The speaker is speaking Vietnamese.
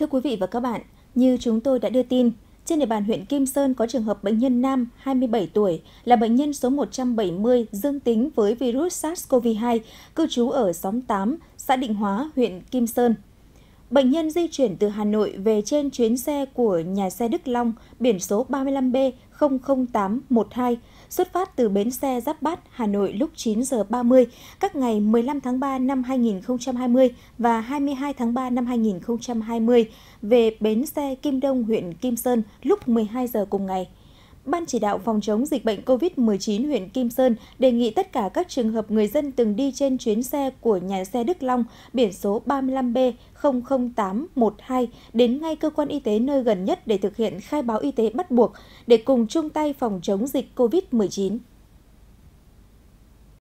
Thưa quý vị và các bạn, như chúng tôi đã đưa tin, trên địa bàn huyện Kim Sơn có trường hợp bệnh nhân nam 27 tuổi là bệnh nhân số 170 dương tính với virus SARS-CoV-2, cư trú ở xóm 8, xã Định Hóa, huyện Kim Sơn. Bệnh nhân di chuyển từ Hà Nội về trên chuyến xe của nhà xe Đức Long biển số 35B00812 xuất phát từ bến xe Giáp Bát, Hà Nội lúc 9 giờ 30 các ngày 15 tháng 3 năm 2020 và 22 tháng 3 năm 2020 về bến xe Kim Đông huyện Kim Sơn lúc 12 giờ cùng ngày. Ban chỉ đạo phòng chống dịch bệnh COVID-19 huyện Kim Sơn đề nghị tất cả các trường hợp người dân từng đi trên chuyến xe của nhà xe Đức Long biển số 35B00812 đến ngay cơ quan y tế nơi gần nhất để thực hiện khai báo y tế bắt buộc để cùng chung tay phòng chống dịch COVID-19.